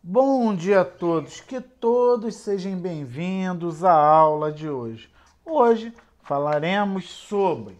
Bom dia a todos, que todos sejam bem-vindos à aula de hoje. Hoje falaremos sobre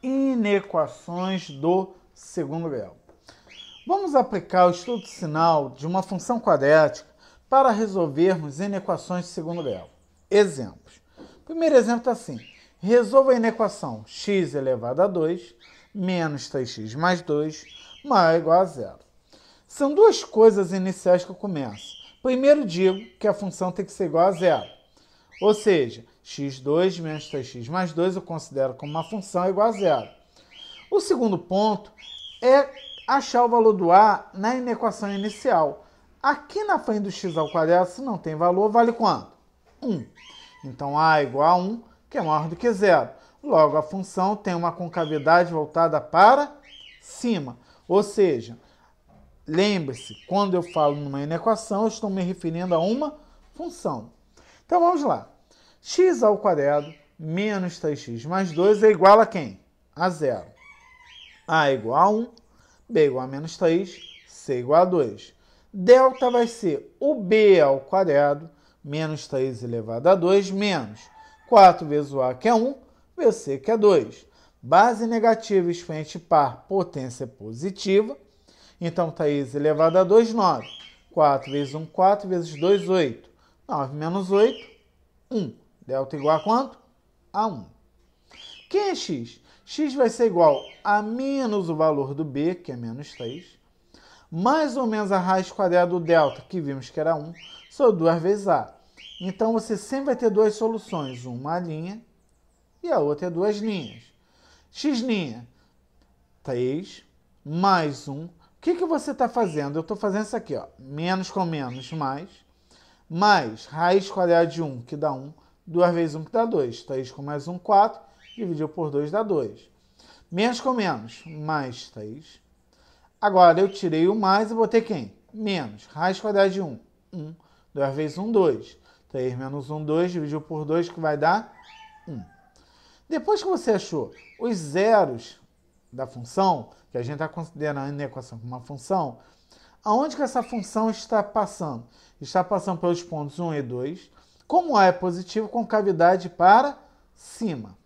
inequações do segundo grau. Vamos aplicar o estudo de sinal de uma função quadrática para resolvermos inequações de segundo grau. Exemplos. Primeiro exemplo está assim. Resolva a inequação x elevado a 2 menos 3x mais 2 maior ou igual a zero. São duas coisas iniciais que eu começo. Primeiro digo que a função tem que ser igual a zero. Ou seja, x2 menos 3x mais 2 eu considero como uma função igual a zero. O segundo ponto é achar o valor do a na inequação inicial. Aqui na frente do x ao quadrado, se não tem valor, vale quanto? 1. Então a é igual a 1, que é maior do que zero. Logo, a função tem uma concavidade voltada para cima. Ou seja, Lembre-se, quando eu falo numa inequação, eu estou me referindo a uma função. Então vamos lá. x ao quadrado menos 3x mais 2 é igual a quem? A zero. A é igual a 1, B é igual a menos 3, C é igual a 2. Delta vai ser o B ao quadrado menos 3 elevado a 2 menos 4 vezes o A, que é 1, vezes C, que é 2. Base negativa expoente par potência positiva então, Thaís elevado a 2, 9. 4 vezes 1, 4 vezes 2, 8. 9 menos 8, 1. Delta igual a quanto? A 1. Quem é x? x vai ser igual a menos o valor do b, que é menos 3, mais ou menos a raiz quadrada do delta, que vimos que era 1, sobre 2 vezes a. Então, você sempre vai ter duas soluções, uma linha e a outra é duas linhas. x 3 mais 1 o que, que você está fazendo? Eu estou fazendo isso aqui, ó. Menos com menos, mais. Mais raiz quadrada de 1, que dá 1. 2 vezes 1, que dá 2. 3 com mais 1, 4. Dividiu por 2, dá 2. Menos com menos, mais 3. Agora, eu tirei o mais e botei quem? Menos. Raiz quadrada de 1, 1. 2 vezes 1, 2. 3 menos 1, 2. Dividiu por 2, que vai dar 1. Depois que você achou os zeros da função, que a gente está considerando a equação como uma função, aonde que essa função está passando? Está passando pelos pontos 1 e 2. Como A é positivo, concavidade para cima.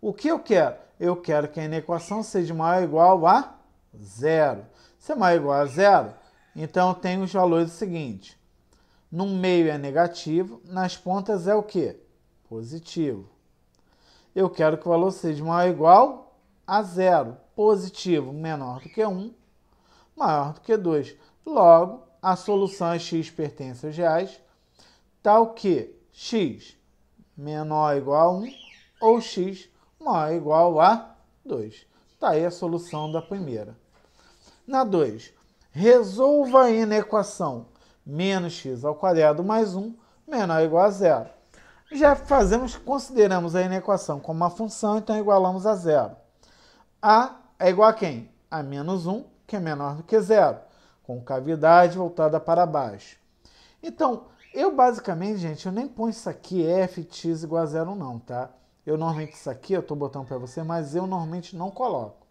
O que eu quero? Eu quero que a inequação seja maior ou igual a zero. Se é maior ou igual a zero, então eu tenho os valores seguintes. No meio é negativo, nas pontas é o quê? Positivo. Eu quero que o valor seja maior ou igual a zero. Positivo menor do que 1, maior do que 2. Logo, a solução é x pertence aos reais, tal que x menor ou igual a 1 ou x maior ou igual a 2. Está aí a solução da primeira. Na 2, resolva a inequação menos x ao quadrado mais 1 menor ou igual a zero. Já fazemos, consideramos a inequação como uma função, então igualamos a zero. A é igual a quem? A menos 1, que é menor do que zero, com cavidade voltada para baixo. Então, eu basicamente, gente, eu nem ponho isso aqui f, x igual a zero não, tá? Eu normalmente isso aqui, eu estou botando para você, mas eu normalmente não coloco.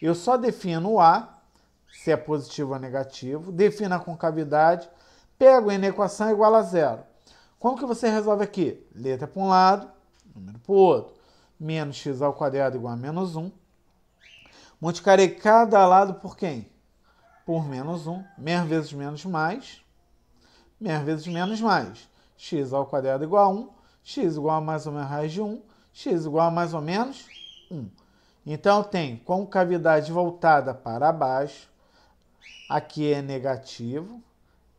Eu só defino o A, se é positivo ou negativo, defino a concavidade, pego a equação igual a zero. Como que você resolve aqui? Letra para um lado, número para o outro. Menos x ao quadrado igual a menos 1 Multiplicarei cada lado por quem? Por menos 1. Menos vezes menos mais. Menos vezes menos mais. x ao quadrado igual a 1. x igual a mais ou menos raiz de 1. x igual a mais ou menos 1. Então, tem concavidade voltada para baixo. Aqui é negativo.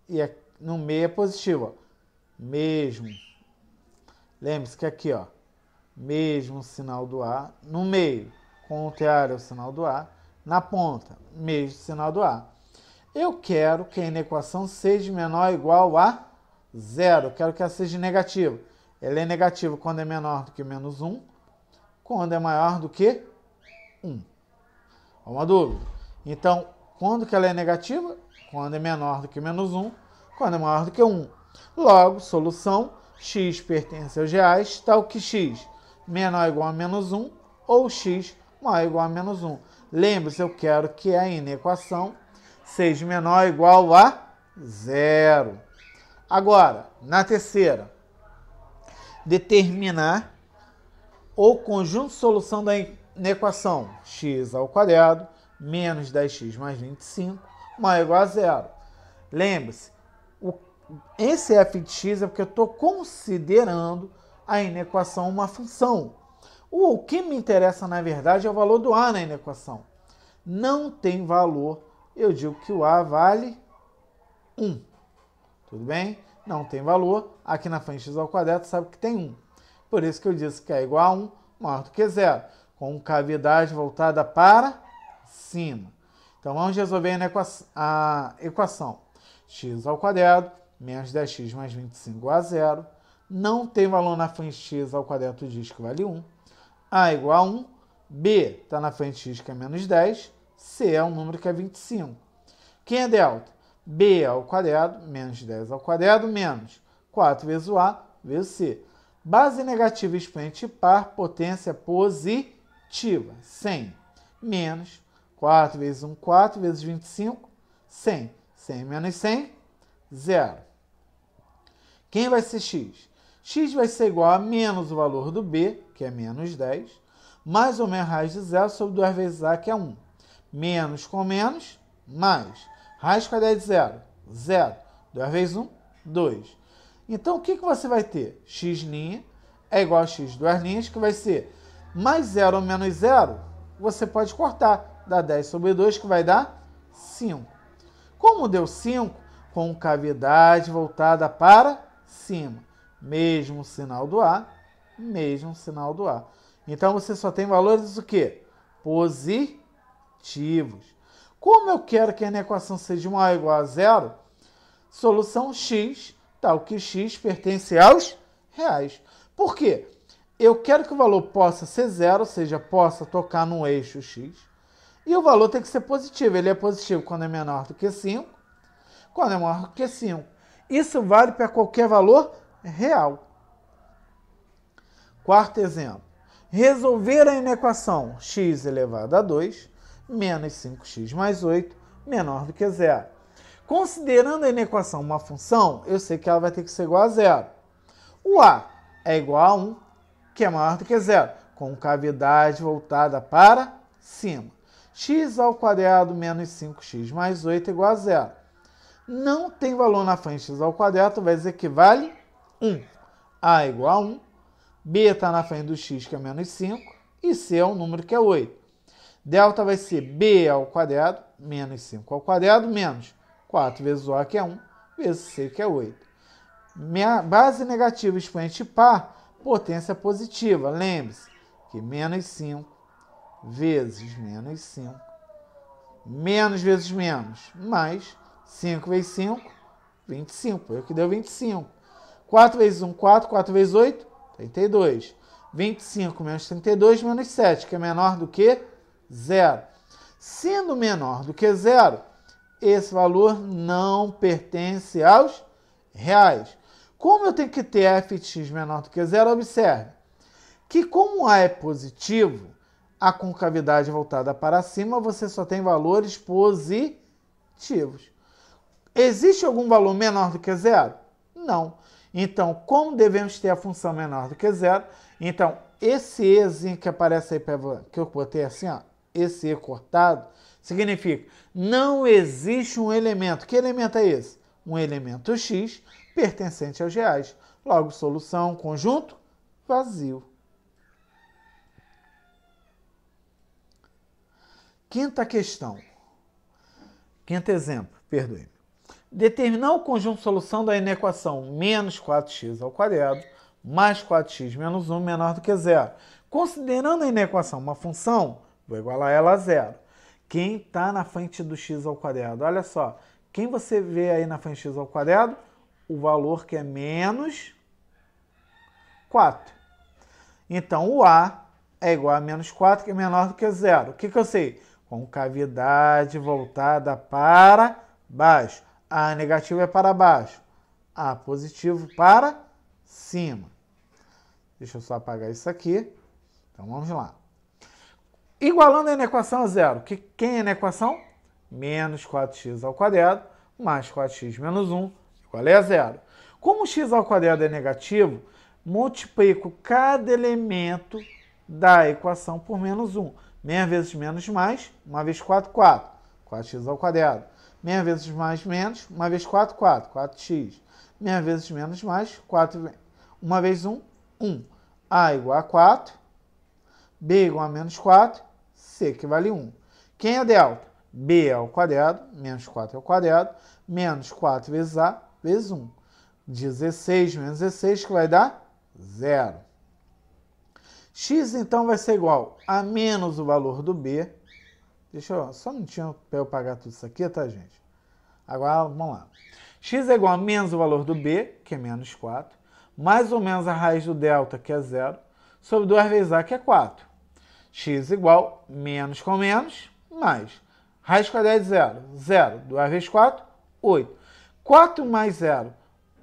E no meio é positivo. Ó. Mesmo. Lembre-se que aqui, ó. Mesmo sinal do A. No meio com o sinal do A, na ponta, meio sinal do A. Eu quero que a inequação seja menor ou igual a zero. quero que ela seja negativa. Ela é negativa quando é menor do que menos 1, quando é maior do que 1. uma dúvida. Então, quando que ela é negativa? Quando é menor do que menos 1, quando é maior do que 1. Logo, solução, x pertence aos reais, tal que x menor ou igual a menos 1 ou x maior ou igual a menos 1. Lembre-se, eu quero que a inequação seja menor ou igual a zero. Agora, na terceira, determinar o conjunto de solução da inequação x ao quadrado menos 10x mais 25 maior ou igual a zero. Lembre-se, esse f de x é porque eu estou considerando a inequação uma função. O que me interessa, na verdade, é o valor do A na inequação. Não tem valor, eu digo que o A vale 1. Tudo bem? Não tem valor, aqui na frente x ao quadrado sabe que tem 1. Por isso que eu disse que é igual a 1 maior do que zero, com cavidade voltada para cima. Então vamos resolver a equação. x ao quadrado menos 10x mais 25 igual a zero. Não tem valor na frente x ao quadrado, diz que vale 1 a igual a 1, B está na frente de x que é menos 10, C é um número que é 25. Quem é delta? B é ao quadrado menos 10 ao quadrado menos 4 vezes o A vezes C. Base negativa expoente par, potência positiva, 100. Menos 4 vezes 1, 4 vezes 25, 100. 100 menos 100, 0. Quem vai ser x? x vai ser igual a menos o valor do b que é menos 10, mais ou menos raiz de zero sobre 2 vezes A, que é 1. Menos com menos, mais. Raiz quadrada de zero, zero. 2 vezes 1, 2. Então, o que, que você vai ter? x' é igual a x duas linhas, que vai ser mais zero ou menos zero, você pode cortar. Dá 10 sobre 2, que vai dar 5. Como deu 5, concavidade voltada para cima. Mesmo sinal do A, mesmo sinal do A. Então você só tem valores o quê? Positivos. Como eu quero que a minha equação seja maior ou igual a zero, solução x, tal que x pertence aos reais. Por quê? Eu quero que o valor possa ser zero, ou seja, possa tocar no eixo x. E o valor tem que ser positivo. Ele é positivo quando é menor do que 5, quando é maior do que 5. Isso vale para qualquer valor real. Quarto exemplo. Resolver a inequação x elevado a 2 menos 5x mais 8 menor do que zero. Considerando a inequação uma função, eu sei que ela vai ter que ser igual a zero. O a é igual a 1, que é maior do que zero, com cavidade voltada para cima. x ao quadrado menos 5x mais 8 é igual a zero. Não tem valor na frente x ao quadrado, vai dizer que 1. a é igual a 1, B está na frente do x, que é menos 5, e C é um número que é 8. Delta vai ser B ao quadrado, menos 5 ao quadrado, menos 4 vezes O, que é 1, vezes C, que é 8. Minha base negativa expoente par, potência positiva. Lembre-se que menos 5 vezes menos 5, menos vezes menos, mais 5 vezes 5, 25. Eu que deu 25. 4 vezes 1, 4. 4 vezes 8, 32. 25 menos 32 menos 7, que é menor do que zero. Sendo menor do que zero, esse valor não pertence aos reais. Como eu tenho que ter f de x menor do que zero, observe que como A é positivo, a concavidade voltada para cima, você só tem valores positivos. Existe algum valor menor do que zero? Não. Então, como devemos ter a função menor do que zero, então esse ezinho que aparece aí, que eu botei assim, ó, esse e cortado, significa não existe um elemento. Que elemento é esse? Um elemento x pertencente aos reais. Logo, solução, conjunto, vazio. Quinta questão. Quinto exemplo, perdoe-me. Determinar o conjunto solução da inequação menos 4x ao quadrado mais 4x menos 1 menor do que zero. Considerando a inequação uma função, vou igualar ela a zero. Quem está na frente do x ao quadrado? Olha só, quem você vê aí na frente do x ao quadrado? O valor que é menos 4. Então, o a é igual a menos 4, que é menor do que zero. O que, que eu sei? Concavidade voltada para baixo. A negativo é para baixo. A positivo para cima. Deixa eu só apagar isso aqui. Então vamos lá. Igualando a inequação a zero, que quem é na equação? Menos 4x ao quadrado mais 4x menos 1 igual a zero. Como x ao quadrado é negativo, multiplico cada elemento da equação por menos 1. Meia vezes menos mais, uma vez 4, 4. 4x ao quadrado meia vezes mais menos, uma vez 4, 4, 4x. Meia vezes menos mais, 4, uma vez 1, 1. A igual a 4, B igual a menos 4, C que vale 1. Quem é delta? B é ao quadrado, menos 4 é ao quadrado, menos 4 vezes A, vezes 1. 16 menos 16, que vai dar 0. X, então, vai ser igual a menos o valor do B, Deixa eu, só não tinha para eu pagar tudo isso aqui, tá, gente? Agora, vamos lá. x é igual a menos o valor do b, que é menos 4, mais ou menos a raiz do delta, que é zero, sobre 2 vezes a, que é 4. x igual menos com menos, mais. Raiz quadrada de é zero, zero. 2 vezes 4, 8. 4 mais zero,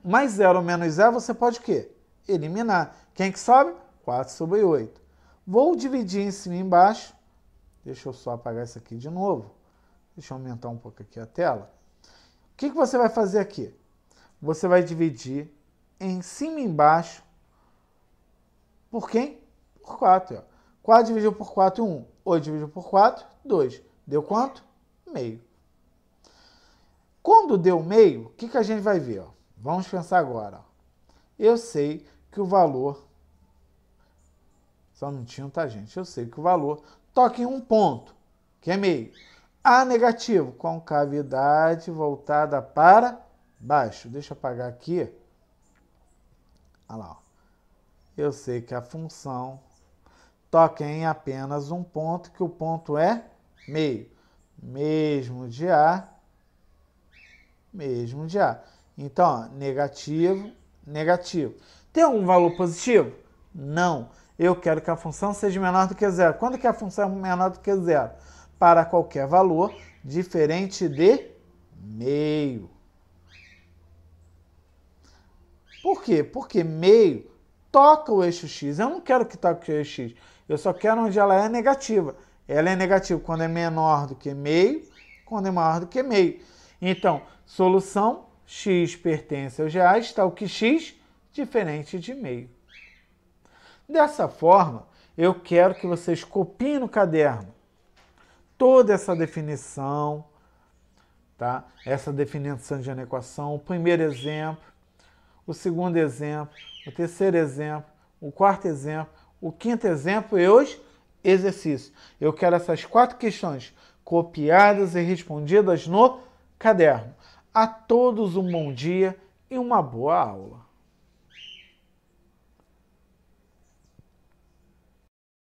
mais zero ou menos zero, você pode o quê? Eliminar. Quem é que sobe? 4 sobre 8. Vou dividir em cima e embaixo. Deixa eu só apagar isso aqui de novo. Deixa eu aumentar um pouco aqui a tela. O que, que você vai fazer aqui? Você vai dividir em cima e embaixo por quem? Por 4. Ó. 4 dividido por 4 um. 1. 8 dividido por 4, 2. Deu quanto? Meio. Quando deu meio, o que, que a gente vai ver? Ó? Vamos pensar agora. Ó. Eu sei que o valor... Só um minutinho, tá, gente? Eu sei que o valor toque em um ponto, que é meio. A negativo, concavidade voltada para baixo. Deixa eu apagar aqui. Olha lá. Ó. Eu sei que a função toca em apenas um ponto, que o ponto é meio. Mesmo de A, mesmo de A. Então, ó, negativo, negativo. Tem algum valor positivo? Não eu quero que a função seja menor do que zero. Quando que a função é menor do que zero? Para qualquer valor diferente de meio. Por quê? Porque meio toca o eixo x. Eu não quero que toque o eixo x. Eu só quero onde ela é negativa. Ela é negativa quando é menor do que meio, quando é maior do que meio. Então, solução x pertence ao GA está o que x diferente de meio. Dessa forma, eu quero que vocês copiem no caderno toda essa definição, tá? Essa definição de adequação, o primeiro exemplo, o segundo exemplo, o terceiro exemplo, o quarto exemplo, o quinto exemplo e os exercícios. Eu quero essas quatro questões copiadas e respondidas no caderno. A todos um bom dia e uma boa aula.